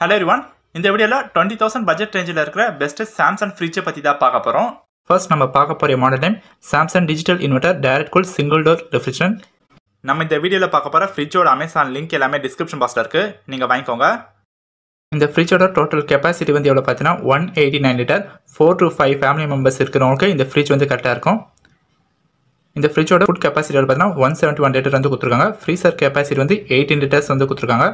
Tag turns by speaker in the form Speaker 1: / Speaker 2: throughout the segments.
Speaker 1: hello everyone இந்த வீடியோவில் twenty thousand budget ரேஞ்சில் இருக்கிற பெஸ்ட்டு சாம்சங் ஃப்ரிட்ஜை பற்றி தான் பார்க்க போகிறோம் ஃபர்ஸ்ட் நம்ம பார்க்க போகிற model time Samsung digital inverter direct cool single door refrigerator நம்ம இந்த வீடியோவில் பார்க்க போகிற ஃப்ரிட்ஜோட அமேசான் லிங்க் எல்லாமே டிஸ்கிரிப்ஷன் பாக்ஸில் இருக்குது நீங்கள் வாங்கிக்கோங்க இந்த ஃப்ரிட்ஜோட டோட்டல் கெப்பாசிட்டி வந்து எவ்வளோ பார்த்தீங்கன்னா one eighty nine litre four to five family members இருக்கிறவங்களுக்கு இந்த ஃப்ரிட்ஜ் வந்து கரெக்டாக இருக்கும் இந்த ஃப்ரிட்ஜோட ஃபுட் கெப்பாசிட்டி பார்த்தீங்கன்னா ஒன் செவன்ட்டி ஒன் லிட்டர் வந்து கொடுத்துருக்காங்க ஃப்ரீசர் கெப்பாசிட்டி வந்து எயிட்டீன் லிட்டர்ஸ் வந்து கொடுத்துருக்காங்க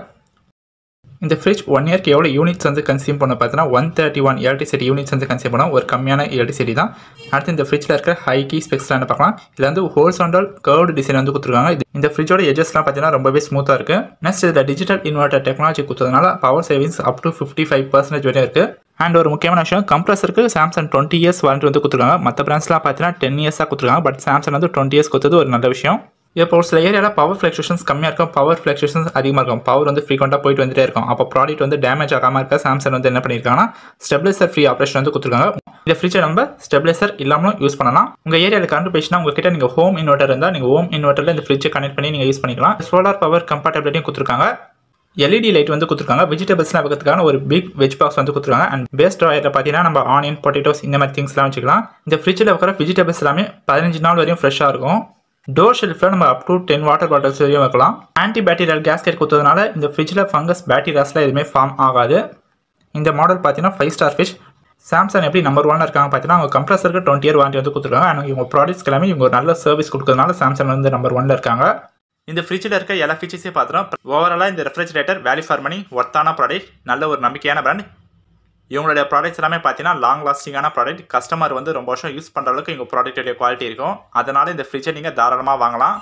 Speaker 1: இந்த ஃப்ரிட்ஜ் ஒன் இயர்க்கு எவ்வளோ யூனிட்ஸ் வந்து கன்சியூம் பண்ண பார்த்தீங்கன்னா one thirty one electricity units வந்து கன்சியூம் பண்ணால் ஒரு கம்மியான எலக்ட்ரிசிட்டி தான் அடுத்து இந்த ஃப்ரிட்ஜில் இருக்கிற ஹை கீ ஸ்பெக்ஸ்லாம் பார்க்கலாம் இதில் வந்து ஹோல்சாண்டல் கர்வ் டிசைன் வந்து கொடுத்துருக்காங்க இந்த ஃப்ரிட்ஜோட எஜஸ்லாம் பார்த்தீங்கன்னா ரொம்பவே ஸ்மூத்தாக இருக்குது நெக்ஸ்ட் இதில் டிஜிட்டல் இன்வெர்ட்டர் டெக்னாலஜி கொடுத்ததுனால power savings up to fifty five percentage வரையும் இருக்குது அண்ட் ஒரு முக்கியமான விஷயம் கம்ப்ரஸருக்கு சாம்சங் டுவெண்ட்டி இயர்ஸ் வாரண்ட்டி வந்து கொடுத்துருக்காங்க மற்ற பிராண்ட்ஸ்லாம் பார்த்தீங்கன்னா டென் இயர்ஸாக கொடுத்துருக்காங்க பட் சாம்சங் வந்து டுவெண்ட்டி இயர்ஸ் கொடுத்தது ஒரு நல்ல விஷயம் இப்போ ஒரு சில ஏரியாவில் பவர் ஃப்ளக்ஷுவேஷன்ஸ் கம்மியாக இருக்கும் பவர் ஃப்ளக்ஷுவேஷன்ஸ் அதிகமாக இருக்கும் பவர் வந்து ஃப்ரீக்வெண்ட்டாக போயிட்டு வந்துட்டே இருக்கும் அப்போ ப்ராடக்ட் வந்து டேமேஜ் ஆகாமல் இருக்க சாம்சங் வந்து என்ன பண்ணியிருக்காங்கன்னா ஸ்டெப்லைசர் ஃப்ரீ ஆப்ரேஷன் வந்து கொடுத்துருக்காங்க இந்த ஃப்ரிட்ஜை நம்ம ஸ்டெப்லைசர் இல்லாமலும் யூஸ் பண்ணலாம் உங்கள் ஏரியாவில் கரண்ட் போயிடுச்சுனா உங்ககிட்ட நீங்கள் ஹோம் இன்வெர்ட்டர் இருந்தால் நீங்கள் ஹோம் இன்வெர்ட்டரில் இந்த ஃப்ரிட்ஜை கனெக்ட் பண்ணி நீங்கள் யூஸ் பண்ணிக்கலாம் சோலார் பவர் கம்பார்ட்டபிலிட்டியும் கொடுத்துருக்காங்க எல்இடி லைட் வந்து கொடுத்துருக்காங்க வெஜிடபிள்ஸ்லாம் வைக்கிறதுக்கான ஒரு பிக் வெஜ் பாக்ஸ் வந்து கொடுத்துருக்காங்க அண்ட் பெஸ்ட் ட்ராயரில் பார்த்தீங்கன்னா நம்ம ஆனியன் பொட்டேட்டோஸ் இந்த மாதிரி திங்ஸ்லாம் வச்சுக்கலாம் இந்த ஃப்ரிட்ஜில் வைக்கிற வெஜிடபிள்ஸ் எல்லாமே பதினஞ்சு நாள் வரையும் ஃப்ரெஷ்ஷாக இருக்கும் டோர் ஷெல்ஃபில் நம்ம up to ten water bottles வரையும் வைக்கலாம் ஆன்டிபேக்டீரியல் கேஸ்கெட் கொடுத்ததுனால இந்த ஃப்ரிட்ஜில் ஃபங்கஸ் பேக்டீரியாஸ்லாம் எதுவுமே ஃபார்ம் ஆகாது இந்த மாடல் பார்த்தீங்கன்னா ஃபைவ் ஸ்டார் ஃபிஷ் சாம்சங் எப்படி நம்பர் ஒன் இருக்காங்க பார்த்தீங்கன்னா அவங்க கம்ப்ரஸருக்கு டுவெண்ட்டி இயர் வாரண்டி வந்து கொடுத்துருக்காங்க ஆனால் இவங்க ப்ராடக்ட்ஸ் கிளம்பி இவங்க நல்ல சர்வீஸ் கொடுக்கறதுனால சாம்சங் வந்து நம்பர் ஒன்ல இருக்காங்க இந்த ஃப்ரிட்ஜில் இருக்க எல்லா ஃபீச்சர்ஸே பார்த்துட்டோம் ஓவராலாக இந்த ரெஃப்ரிஜிரேட்டர் வேல்யூ ஃபார் மணி ஒர்த்தான ப்ராடக்ட் நல்ல ஒரு நம்பிக்கையான பிராண்ட் இவங்களுடைய ப்ராடக்ட்ஸ் எல்லாமே பார்த்தீங்கன்னா லாங் லாஸ்டிங்கான ப்ராடக்ட் கஸ்டமர் வந்து ரொம்ப வருஷம் யூஸ் பண்ணுற அளவுக்கு எங்கள் ப்ராடக்ட்டுடைய குவாலிட்டி இருக்கும் அதனால் இந்த ஃப்ரிட்ஜை நீங்கள் தாராளமாக வாங்கலாம்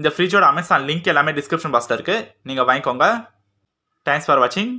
Speaker 1: இந்த ஃப்ரிட்ஜோட அமேசான் லிங்க் எல்லாமே டிஸ்கிரிப்ஷன் பாக்ஸில் இருக்குது நீங்கள் வாங்கிக்கோங்க தேங்க்ஸ் ஃபார் வாட்சிங்